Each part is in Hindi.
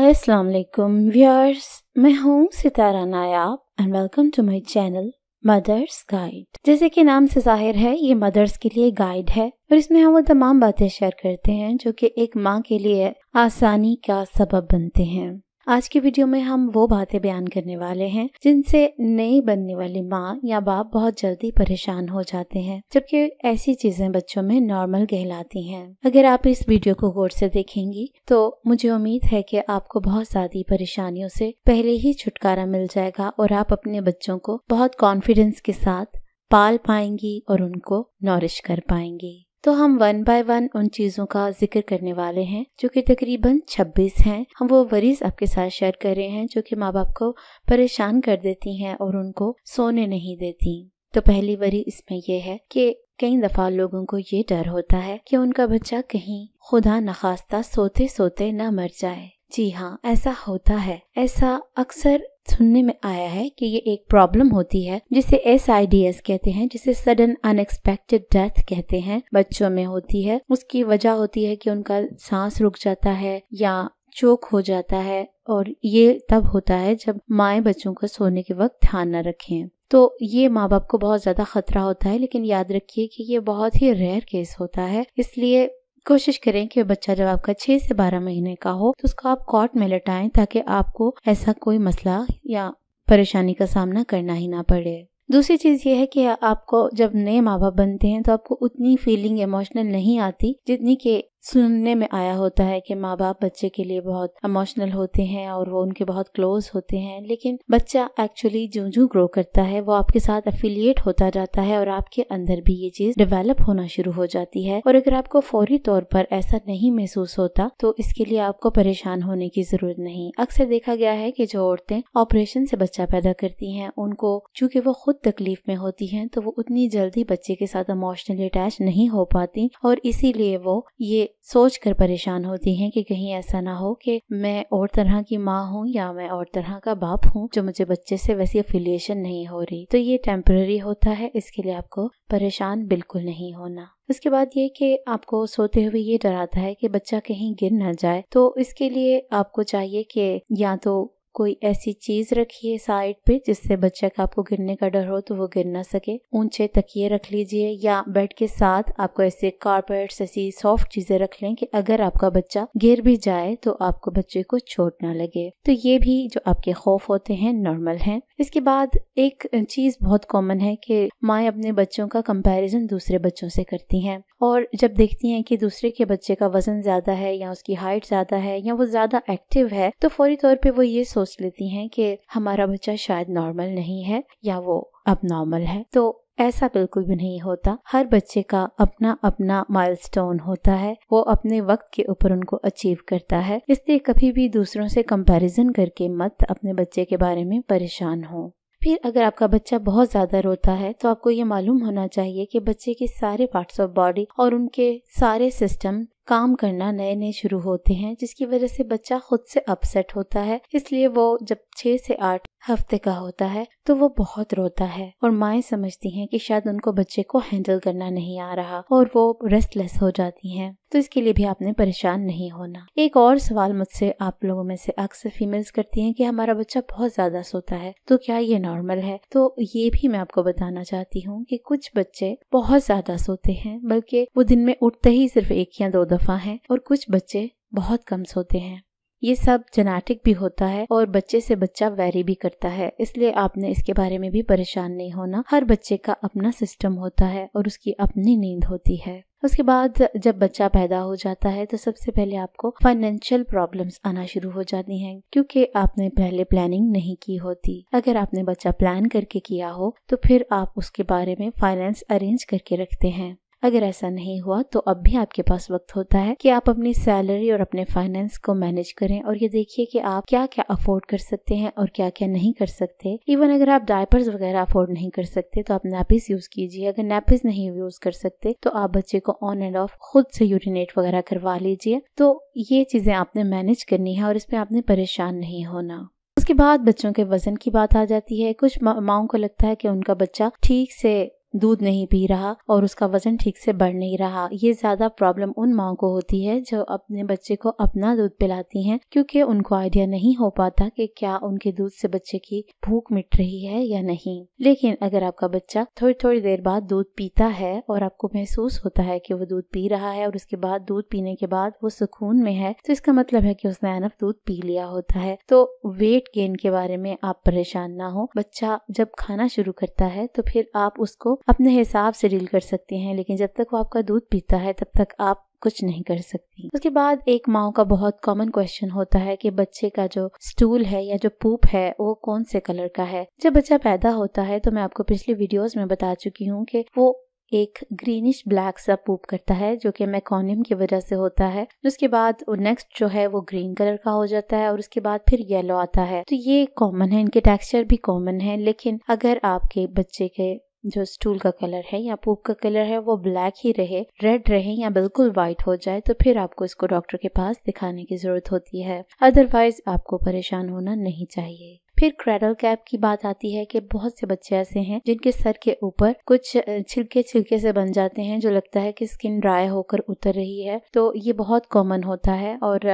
अस्सलाम वालेकुम व्यूअर्स मैं हूँ Sitara Nayab and welcome to my channel mother's guide जैसे कि नाम से जाहिर है ये मदर्स के लिए गाइड है और इसमें हम वो तमाम बातें शेयर करते हैं जो कि एक माँ के लिए आसानी का सबब बनते हैं आज की वीडियो में हम वो बातें बयान करने वाले हैं जिनसे नई बनने वाली माँ या बाप बहुत जल्दी परेशान हो जाते हैं जबकि ऐसी चीजें बच्चों में नॉर्मल कहलाती हैं अगर आप इस वीडियो को गौर से देखेंगी तो मुझे उम्मीद है कि आपको बहुत सारी परेशानियों से पहले ही छुटकारा मिल जाएगा और आप अपने बच्चों को बहुत कॉन्फिडेंस के साथ पाल पाएंगी और उनको नॉरिश कर पाएंगी तो हम वन बाय वन उन चीज़ों का जिक्र करने वाले हैं जो कि तकरीबन 26 हैं हम वो वरीज आपके साथ शेयर कर रहे हैं जो कि माँ बाप को परेशान कर देती हैं और उनको सोने नहीं देती तो पहली वरी इसमें यह है कि कई दफ़ा लोगों को ये डर होता है कि उनका बच्चा कहीं खुदा नखास्ता सोते सोते ना मर जाए जी हाँ ऐसा होता है ऐसा अक्सर सुनने में आया है कि ये एक प्रॉब्लम होती है जिसे एस आई डी एस कहते हैं जिसे सडन अनएक्सपेक्टेड डेथ कहते हैं बच्चों में होती है उसकी वजह होती है कि उनका सांस रुक जाता है या चोक हो जाता है और ये तब होता है जब माए बच्चों को सोने के वक्त ध्यान न रखें तो ये माँ बाप को बहुत ज़्यादा खतरा होता है लेकिन याद रखिए कि ये बहुत ही रेयर केस होता है इसलिए कोशिश करें कि बच्चा जब आपका छह से बारह महीने का हो तो उसको आप कॉट में लटाएं ताकि आपको ऐसा कोई मसला या परेशानी का सामना करना ही ना पड़े दूसरी चीज़ ये है कि आपको जब नए माँ बाप बनते हैं तो आपको उतनी फीलिंग इमोशनल नहीं आती जितनी कि सुनने में आया होता है कि माँ बाप बच्चे के लिए बहुत इमोशनल होते हैं और वो उनके बहुत क्लोज होते हैं लेकिन बच्चा एक्चुअली जो जो ग्रो करता है वो आपके साथ अफिलियट होता जाता है और आपके अंदर भी ये चीज डेवलप होना शुरू हो जाती है और अगर आपको फौरी तौर पर ऐसा नहीं महसूस होता तो इसके लिए आपको परेशान होने की जरूरत नहीं अक्सर देखा गया है कि जो औरतें ऑपरेशन से बच्चा पैदा करती हैं उनको चूंकि वो खुद तकलीफ में होती हैं तो वो उतनी जल्दी बच्चे के साथ इमोशनली अटैच नहीं हो पाती और इसीलिए वो ये सोच कर परेशान होती हैं कि कहीं ऐसा ना हो कि मैं और तरह की माँ हूँ या मैं और तरह का बाप हूँ जो मुझे बच्चे से वैसी अफिलियशन नहीं हो रही तो ये टेम्पररी होता है इसके लिए आपको परेशान बिल्कुल नहीं होना उसके बाद ये कि आपको सोते हुए ये डराता है कि बच्चा कहीं गिर ना जाए तो इसके लिए आपको चाहिए कि या तो कोई ऐसी चीज रखिए साइड पे जिससे बच्चा का आपको गिरने का डर हो तो वो गिर ना सके ऊंचे तकिए रख लीजिए या बेड के साथ आपको ऐसे कारपेट्स ऐसी सॉफ्ट चीजें रख लें कि अगर आपका बच्चा गिर भी जाए तो आपको बच्चे को चोट ना लगे तो ये भी जो आपके खौफ होते हैं नॉर्मल हैं इसके बाद एक चीज़ बहुत कॉमन है कि माएँ अपने बच्चों का कंपैरिजन दूसरे बच्चों से करती हैं और जब देखती हैं कि दूसरे के बच्चे का वज़न ज़्यादा है या उसकी हाइट ज़्यादा है या वो ज़्यादा एक्टिव है तो फौरी तौर पर वो ये सोच लेती हैं कि हमारा बच्चा शायद नॉर्मल नहीं है या वो अब नॉर्मल है तो ऐसा बिल्कुल भी नहीं होता हर बच्चे का अपना अपना माइलस्टोन होता है वो अपने वक्त के ऊपर उनको अचीव करता है इसलिए कभी भी दूसरों से कंपैरिजन करके मत अपने बच्चे के बारे में परेशान हो फिर अगर आपका बच्चा बहुत ज़्यादा रोता है तो आपको ये मालूम होना चाहिए कि बच्चे के सारे पार्ट्स ऑफ बॉडी और उनके सारे सिस्टम काम करना नए नए शुरू होते हैं जिसकी वजह से बच्चा खुद से अपसेट होता है इसलिए वो जब छः से आठ हफ्ते का होता है तो वो बहुत रोता है और माए समझती हैं कि शायद उनको बच्चे को हैंडल करना नहीं आ रहा और वो रेस्टलेस हो जाती हैं तो इसके लिए भी आपने परेशान नहीं होना एक और सवाल मुझसे आप लोगों में से अक्सर फीमेल्स करती हैं कि हमारा बच्चा बहुत ज्यादा सोता है तो क्या ये नॉर्मल है तो ये भी मैं आपको बताना चाहती हूँ कि कुछ बच्चे बहुत ज्यादा सोते हैं बल्कि वो दिन में उठते ही सिर्फ एक या दो दफा हैं और कुछ बच्चे बहुत कम सोते हैं ये सब जेनेटिक भी होता है और बच्चे से बच्चा वेरी भी करता है इसलिए आपने इसके बारे में भी परेशान नहीं होना हर बच्चे का अपना सिस्टम होता है और उसकी अपनी नींद होती है उसके बाद जब बच्चा पैदा हो जाता है तो सबसे पहले आपको फाइनेंशियल प्रॉब्लम्स आना शुरू हो जाती हैं क्योंकि आपने पहले प्लानिंग नहीं की होती अगर आपने बच्चा प्लान करके किया हो तो फिर आप उसके बारे में फाइनेंस अरेंज करके रखते हैं अगर ऐसा नहीं हुआ तो अब भी आपके पास वक्त होता है कि आप अपनी सैलरी और अपने फाइनेंस को मैनेज करें और ये देखिए कि आप क्या क्या अफोर्ड कर सकते हैं और क्या क्या नहीं कर सकते इवन अगर आप डायपर्स वगैरह अफोर्ड नहीं कर सकते तो आप नैपिस यूज कीजिए अगर नैपिस नहीं यूज कर सकते तो आप बच्चे को ऑन एंड ऑफ खुद से यूरिनेट वगैरह करवा लीजिए तो ये चीजें आपने मैनेज करनी है और इसमें आपने परेशान नहीं होना उसके बाद बच्चों के वजन की बात आ जाती है कुछ माओ को लगता है कि उनका बच्चा ठीक से दूध नहीं पी रहा और उसका वजन ठीक से बढ़ नहीं रहा ये ज्यादा प्रॉब्लम उन माओ को होती है जो अपने बच्चे को अपना दूध पिलाती हैं क्योंकि उनको आइडिया नहीं हो पाता कि क्या उनके दूध से बच्चे की भूख मिट रही है या नहीं लेकिन अगर आपका बच्चा थोड़ी थोड़ी देर बाद दूध पीता है और आपको महसूस होता है कि वो दूध पी रहा है और उसके बाद दूध पीने के बाद वो सुकून में है तो इसका मतलब है कि उसने एनफ दूध पी लिया होता है तो वेट गेन के बारे में आप परेशान ना हो बच्चा जब खाना शुरू करता है तो फिर आप उसको अपने हिसाब से डील कर सकती हैं लेकिन जब तक वो आपका दूध पीता है तब तक आप कुछ नहीं कर सकती उसके बाद एक माओ का बहुत कॉमन क्वेश्चन होता है कि बच्चे का जो स्टूल है या जो पूप है वो कौन से कलर का है जब बच्चा पैदा होता है तो मैं आपको पिछली वीडियोस में बता चुकी हूँ कि वो एक ग्रीनिश ब्लैक सा पूप करता है जो कि मैकोनियम की वजह से होता है उसके बाद नेक्स्ट जो है वो ग्रीन कलर का हो जाता है और उसके बाद फिर येलो आता है तो ये कॉमन है इनके टेक्सचर भी कॉमन है लेकिन अगर आपके बच्चे के जो स्टूल का कलर है या पूप का कलर है वो ब्लैक ही रहे रेड रहे या बिल्कुल व्हाइट हो जाए तो फिर आपको इसको डॉक्टर के पास दिखाने की जरूरत होती है अदरवाइज आपको परेशान होना नहीं चाहिए फिर क्रेडल कैप की बात आती है कि बहुत से बच्चे ऐसे हैं जिनके सर के ऊपर कुछ छिलके छिलके से बन जाते हैं जो लगता है कि स्किन ड्राई होकर उतर रही है तो ये बहुत कॉमन होता है और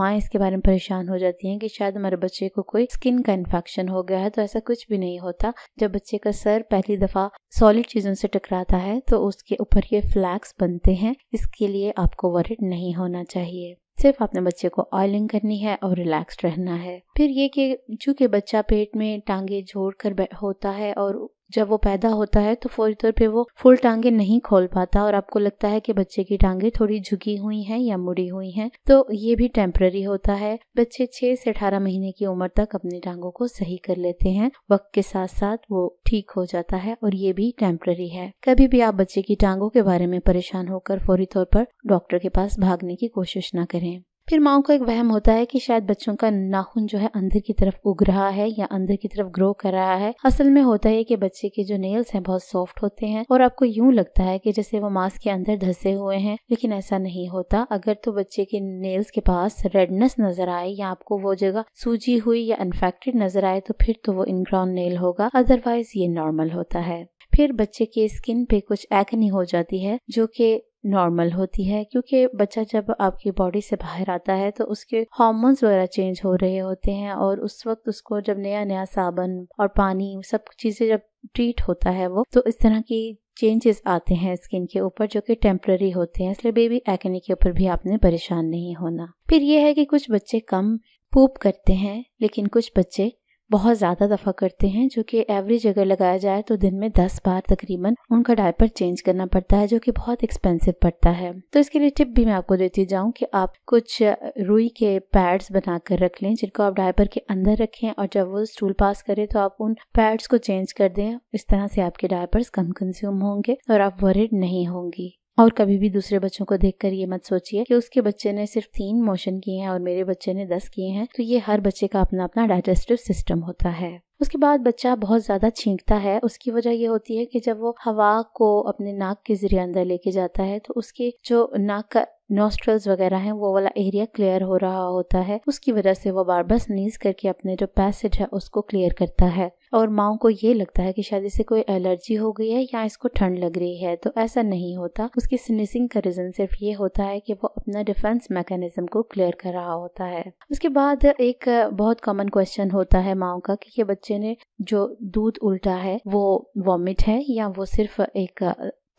माँ इसके बारे में परेशान हो जाती है कि शायद हमारे बच्चे को कोई स्किन का इन्फेक्शन हो गया है तो ऐसा कुछ भी नहीं होता जब बच्चे का सर पहली दफा सॉलिड चीजों से टकराता है तो उसके ऊपर ये फ्लैक्स बनते हैं इसके लिए आपको वरिड नहीं होना चाहिए सिर्फ आपने बच्चे को ऑयलिंग करनी है और रिलैक्स रहना है फिर ये कि चूँकि बच्चा पेट में टांगे जोड़ कर होता है और जब वो पैदा होता है तो फौरी तौर पे वो फुल टांगे नहीं खोल पाता और आपको लगता है कि बच्चे की टांगे थोड़ी झुकी हुई हैं या मुड़ी हुई हैं तो ये भी टेम्पररी होता है बच्चे छह से अठारह महीने की उम्र तक अपनी टांगों को सही कर लेते हैं वक्त के साथ साथ वो ठीक हो जाता है और ये भी टेम्पररी है कभी भी आप बच्चे की टांगों के बारे में परेशान होकर फौरी तौर पर डॉक्टर के पास भागने की कोशिश ना करें फिर माओ को एक वहम होता है कि शायद बच्चों का नाखून जो है अंदर की तरफ उग रहा है या अंदर की तरफ ग्रो कर रहा है असल में होता है कि बच्चे के जो नेल्स हैं बहुत सॉफ्ट होते हैं और आपको यूं लगता है कि जैसे वो मास्क के अंदर धसे हुए हैं लेकिन ऐसा नहीं होता अगर तो बच्चे के नेल्स के पास रेडनेस नजर आए या आपको वो जगह सूजी हुई या इन्फेक्टेड नजर आए तो फिर तो वो इनग्राउन नेल होगा अदरवाइज ये नॉर्मल होता है फिर बच्चे के स्किन पे कुछ एक्नी हो जाती है जो कि नॉर्मल होती है क्योंकि बच्चा जब आपकी बॉडी से बाहर आता है तो उसके हॉर्मोन्स वगैरह चेंज हो रहे होते हैं और उस वक्त उसको जब नया नया साबन और पानी सब चीज़ें जब ट्रीट होता है वो तो इस तरह की चेंजेस आते हैं स्किन के ऊपर जो कि टेम्प्ररी होते हैं इसलिए बेबी एक्ने के ऊपर भी आपने परेशान नहीं होना फिर यह है कि कुछ बच्चे कम पूप करते हैं लेकिन कुछ बच्चे बहुत ज़्यादा दफ़ा करते हैं जो कि एवरेज अगर लगाया जाए तो दिन में दस बार तकरीबन उनका डायपर चेंज करना पड़ता है जो कि बहुत एक्सपेंसिव पड़ता है तो इसके लिए टिप भी मैं आपको देती जाऊँ कि आप कुछ रुई के पैड्स बना कर रख लें जिनको आप डायपर के अंदर रखें और जब वो स्टूल पास करें तो आप उन पैड्स को चेंज कर दें इस तरह से आपके डायपर्स कम कंज्यूम होंगे और आप वरिड नहीं होंगी और कभी भी दूसरे बच्चों को देखकर ये मत सोचिए कि उसके बच्चे ने सिर्फ तीन मोशन किए हैं और मेरे बच्चे ने दस किए हैं तो ये हर बच्चे का अपना अपना डाइजेस्टिव सिस्टम होता है उसके बाद बच्चा बहुत ज़्यादा छींकता है उसकी वजह यह होती है कि जब वो हवा को अपने नाक के ज़रिए अंदर लेके जाता है तो उसके जो नाक का नोस्ट्रल्स वगैरह हैं वो वाला एरिया क्लियर हो रहा होता है उसकी वजह से वो बार बार स्नीज करके अपने जो पैसेज है उसको क्लियर करता है और माओ को ये लगता है कि शायद इसे कोई एलर्जी हो गई है या इसको ठंड लग रही है तो ऐसा नहीं होता उसकी स्निसिंग का रीजन सिर्फ ये होता है कि वो अपना डिफेंस मैकेनिज्म को क्लियर कर रहा होता है उसके बाद एक बहुत कॉमन क्वेश्चन होता है माओ का कि ये बच्चे बच्चे ने जो दूध उल्टा है वो वॉमिट है या वो सिर्फ एक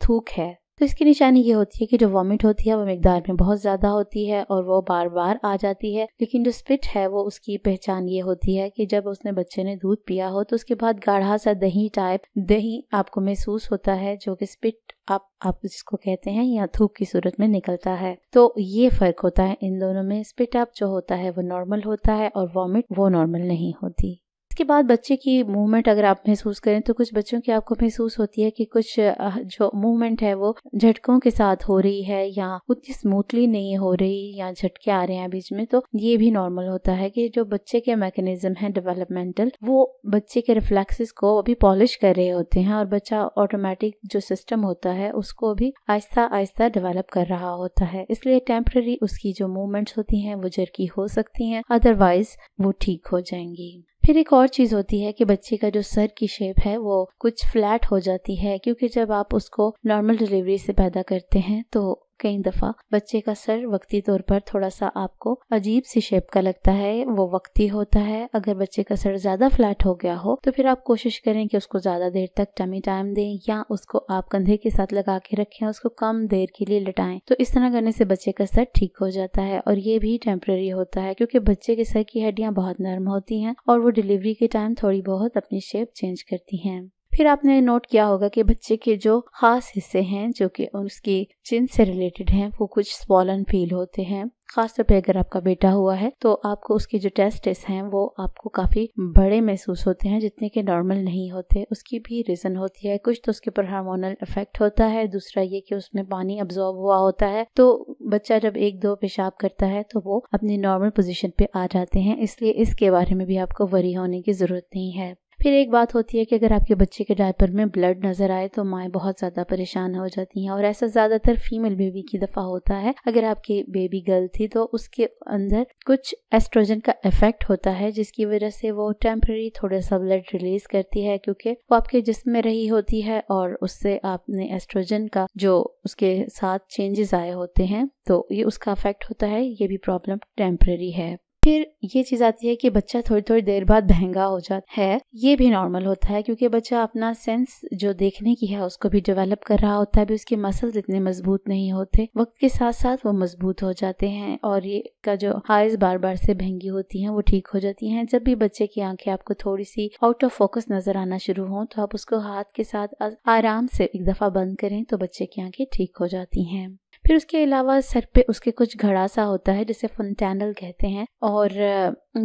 थूक है तो इसकी निशानी ये होती है कि जो वॉमिट होती है वो मकदार में बहुत ज़्यादा होती है और वो बार बार आ जाती है लेकिन जो स्पिट है वो उसकी पहचान ये होती है कि जब उसने बच्चे ने दूध पिया हो तो उसके बाद गाढ़ा सा दही टाइप दही आपको महसूस होता है जो कि स्पिट आप आप जिसको कहते हैं या थूक की सूरत में निकलता है तो ये फर्क होता है इन दोनों में स्पिट अप जो होता है वो नॉर्मल होता है और वॉमिट वो नॉर्मल नहीं होती इसके बाद बच्चे की मूवमेंट अगर आप महसूस करें तो कुछ बच्चों की आपको महसूस होती है कि कुछ जो मूवमेंट है वो झटकों के साथ हो रही है या उतनी स्मूथली नहीं हो रही या झटके आ रहे हैं बीच में तो ये भी नॉर्मल होता है कि जो बच्चे के मैकेनिज्म है डेवलपमेंटल वो बच्चे के रिफ्लेक्सेस को अभी पॉलिश कर रहे होते हैं और बच्चा ऑटोमेटिक जो सिस्टम होता है उसको भी आहिस्ता आहिस्ता डेवलप कर रहा होता है इसलिए टेम्पररी उसकी जो मूवमेंट्स होती हैं वो जर्की हो सकती हैं अदरवाइज वो ठीक हो जाएंगी फिर एक और चीज़ होती है कि बच्चे का जो सर की शेप है वो कुछ फ्लैट हो जाती है क्योंकि जब आप उसको नॉर्मल डिलीवरी से पैदा करते हैं तो कई दफ़ा बच्चे का सर वक्ती तौर पर थोड़ा सा आपको अजीब सी शेप का लगता है वो वक्ती होता है अगर बच्चे का सर ज़्यादा फ्लैट हो गया हो तो फिर आप कोशिश करें कि उसको ज़्यादा देर तक टमी टाइम दें या उसको आप कंधे के साथ लगा के रखें उसको कम देर के लिए लटाएं तो इस तरह करने से बच्चे का सर ठीक हो जाता है और ये भी टेम्प्रेरी होता है क्योंकि बच्चे के सर की हड्डियाँ बहुत नर्म होती हैं और वो डिलीवरी के टाइम थोड़ी बहुत अपनी शेप चेंज करती हैं फिर आपने नोट किया होगा कि बच्चे के जो खास हिस्से हैं जो कि उसकी चिन से रिलेटेड हैं वो कुछ स्वॉलन फील होते हैं खासतौर पे अगर आपका बेटा हुआ है तो आपको उसके जो टेस्टिस हैं वो आपको काफ़ी बड़े महसूस होते हैं जितने के नॉर्मल नहीं होते उसकी भी रीज़न होती है कुछ तो उसके ऊपर हार्मोनल इफेक्ट होता है दूसरा ये कि उसमें पानी अब्जॉर्ब हुआ होता है तो बच्चा जब एक दो पेशाब करता है तो वो अपनी नॉर्मल पोजिशन पे आ जाते हैं इसलिए इसके बारे में भी आपको वरी होने की ज़रूरत नहीं है फिर एक बात होती है कि अगर आपके बच्चे के डायपर में ब्लड नज़र आए तो माएँ बहुत ज़्यादा परेशान हो जाती हैं और ऐसा ज़्यादातर फीमेल बेबी की दफ़ा होता है अगर आपकी बेबी गर्ल थी तो उसके अंदर कुछ एस्ट्रोजन का इफेक्ट होता है जिसकी वजह से वो टेम्प्रेरी थोड़ा सा ब्लड रिलीज करती है क्योंकि वो आपके जिसम में रही होती है और उससे आपने एस्ट्रोजन का जो उसके साथ चेंजेस आए होते हैं तो ये उसका अफेक्ट होता है ये भी प्रॉब्लम टेम्प्रेरी है फिर ये चीज आती है कि बच्चा थोड़ी थोड़ी देर बाद महंगा हो जाता है ये भी नॉर्मल होता है क्योंकि बच्चा अपना सेंस जो देखने की है उसको भी डेवलप कर रहा होता है भी उसके मसल्स इतने मजबूत नहीं होते वक्त के साथ साथ वो मजबूत हो जाते हैं और ये का जो हाइज बार बार से महंगी होती है वो ठीक हो जाती है जब भी बच्चे की आंखें आपको थोड़ी सी आउट ऑफ फोकस नजर आना शुरू हो तो आप उसको हाथ के साथ आराम से एक दफा बंद करें तो बच्चे की आंखें ठीक हो जाती हैं फिर उसके अलावा सर पे उसके कुछ घड़ा सा होता है जिसे फंटैनल कहते हैं और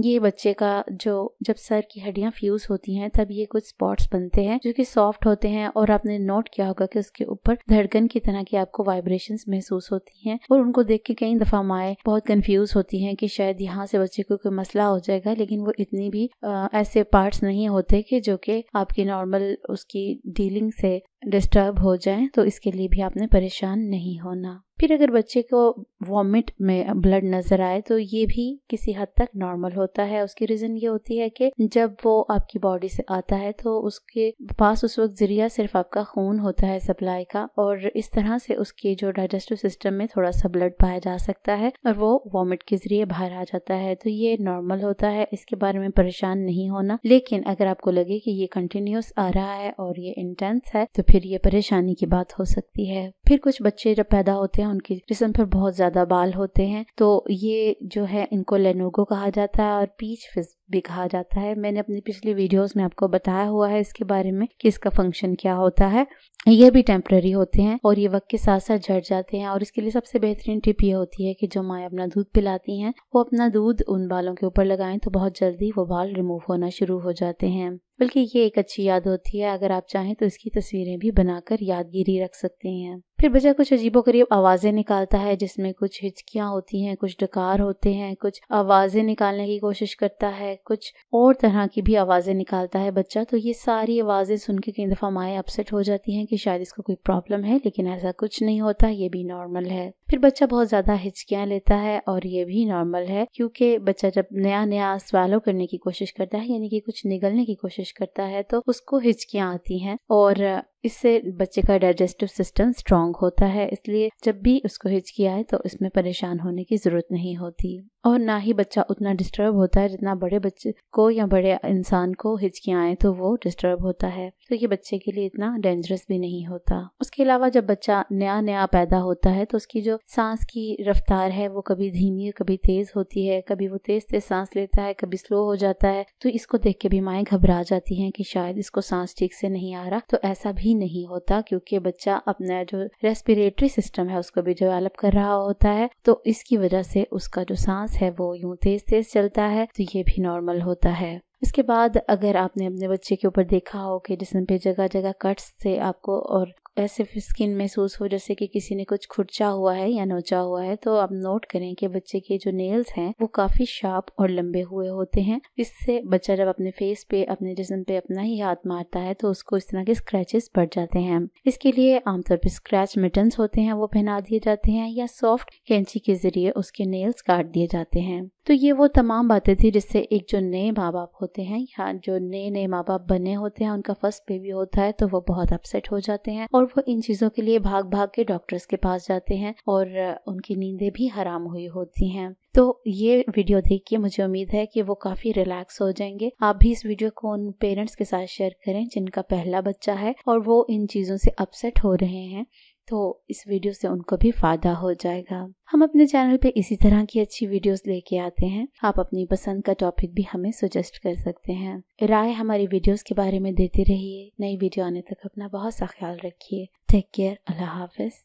ये बच्चे का जो जब सर की हड्डियाँ फ्यूज होती हैं तब ये कुछ स्पॉट्स बनते हैं जो कि सॉफ्ट होते हैं और आपने नोट किया होगा कि उसके ऊपर धड़कन की तरह की आपको वाइब्रेशन महसूस होती हैं और उनको देख के कई दफा माए बहुत कंफ्यूज होती हैं कि शायद यहाँ से बच्चे को कोई मसला हो जाएगा लेकिन वो इतनी भी आ, ऐसे पार्ट नहीं होते कि जो कि आपकी नॉर्मल उसकी डीलिंग से डिस्टर्ब हो जाए तो इसके लिए भी आपने परेशान नहीं होना फिर अगर बच्चे को वॉमिट में ब्लड नज़र आए तो ये भी किसी हद तक नॉर्मल होता है उसकी रीज़न ये होती है कि जब वो आपकी बॉडी से आता है तो उसके पास उस वक्त ज़रिया सिर्फ आपका खून होता है सप्लाई का और इस तरह से उसके जो डाइजेस्टिव सिस्टम में थोड़ा सा ब्लड पाया जा सकता है और वो वॉमिट के ज़रिए बाहर आ जाता है तो ये नॉर्मल होता है इसके बारे में परेशान नहीं होना लेकिन अगर आपको लगे कि ये कंटिन्यूस आ रहा है और ये इंटेंस है तो फिर ये परेशानी की बात हो सकती है फिर कुछ बच्चे जब पैदा होते हैं उनके जिसम पर बहुत ज़्यादा बाल होते हैं तो ये जो है इनको लेनोगो कहा जाता है और पीच फिज भी कहा जाता है मैंने अपनी पिछली वीडियोस में आपको बताया हुआ है इसके बारे में कि इसका फंक्शन क्या होता है ये भी टेम्प्रेरी होते हैं और ये वक्त के साथ साथ झड़ जाते हैं और इसके लिए सबसे बेहतरीन टिप ये होती है कि जो माएँ अपना दूध पिलाती हैं वो अपना दूध उन बालों के ऊपर लगाएं तो बहुत जल्दी वो बाल रिमूव होना शुरू हो जाते हैं बल्कि ये एक अच्छी याद होती है अगर आप चाहें तो इसकी तस्वीरें भी बनाकर यादगिरी रख सकते हैं फिर बच्चा कुछ अजीबो करीब आवाज़ें निकालता है जिसमें कुछ हिचकियाँ होती हैं कुछ डकार होते हैं कुछ आवाज़ें निकालने की कोशिश करता है कुछ और तरह की भी आवाज़ें निकालता है बच्चा तो ये सारी आवाज़ें सुन के कई दफ़ा माएँ अपसेट हो जाती हैं कि शायद इसको कोई प्रॉब्लम है लेकिन ऐसा कुछ नहीं होता ये भी नॉर्मल है फिर बच्चा बहुत ज़्यादा हिचकियां लेता है और ये भी नॉर्मल है क्योंकि बच्चा जब नया नया स्वालो करने की कोशिश करता है यानी कि कुछ निगलने की कोशिश करता है तो उसको हिचकियां आती हैं और इससे बच्चे का डाइजेस्टिव सिस्टम स्ट्रांग होता है इसलिए जब भी उसको हिचकी आए तो इसमें परेशान होने की ज़रूरत नहीं होती और ना ही बच्चा उतना डिस्टर्ब होता है जितना बड़े बच्चे को या बड़े इंसान को हिचकी आए तो वो डिस्टर्ब होता है तो ये बच्चे के लिए इतना डेंजरस भी नहीं होता उसके अलावा जब बच्चा नया नया पैदा होता है तो उसकी जो सांस की रफ्तार है वो कभी धीमी कभी तेज होती है कभी वो तेज तेज सांस लेता है कभी स्लो हो जाता है तो इसको देख के भी माएँ घबरा जाती हैं कि शायद इसको सांस ठीक से नहीं आ रहा तो ऐसा भी नहीं होता क्योंकि बच्चा अपना जो रेस्पिरेटरी सिस्टम है उसको भी डेवलप कर रहा होता है तो इसकी वजह से उसका जो सांस है वो यूं तेज तेज चलता है तो ये भी नॉर्मल होता है इसके बाद अगर आपने अपने बच्चे के ऊपर देखा हो कि जिसम पे जगह जगह कट्स से आपको और ऐसे स्किन महसूस हो जैसे कि किसी ने कुछ खुर्चा हुआ है या नोचा हुआ है तो आप नोट करें कि बच्चे के जो नेल्स हैं वो काफ़ी शार्प और लंबे हुए होते हैं इससे बच्चा जब अपने फेस पे अपने जिसम पे अपना ही हाथ मारता है तो उसको इस तरह के स्क्रैचेस पड़ जाते हैं इसके लिए आमतौर पर स्क्रैच मिटन्स होते हैं वो पहना दिए जाते हैं या सॉफ्ट कैंची के जरिए उसके नेल्स काट दिए जाते हैं तो ये वो तमाम बातें थी जिससे एक जो नए माँ बाप होते हैं या जो नए नए माँ बाप बने होते हैं उनका फर्स्ट बेबी होता है तो वो बहुत अपसेट हो जाते हैं और वो इन चीज़ों के लिए भाग भाग के डॉक्टर्स के पास जाते हैं और उनकी नींदें भी हराम हुई होती हैं तो ये वीडियो देख के मुझे उम्मीद है कि वो काफ़ी रिलैक्स हो जाएंगे आप भी इस वीडियो को उन पेरेंट्स के साथ शेयर करें जिनका पहला बच्चा है और वो इन चीज़ों से अपसेट हो रहे हैं तो इस वीडियो से उनको भी फ़ायदा हो जाएगा हम अपने चैनल पे इसी तरह की अच्छी वीडियोस लेके आते हैं आप अपनी पसंद का टॉपिक भी हमें सुजेस्ट कर सकते हैं राय हमारी वीडियोस के बारे में देते रहिए नई वीडियो आने तक अपना बहुत सा ख्याल रखिए टेक केयर अल्लाह हाफिज़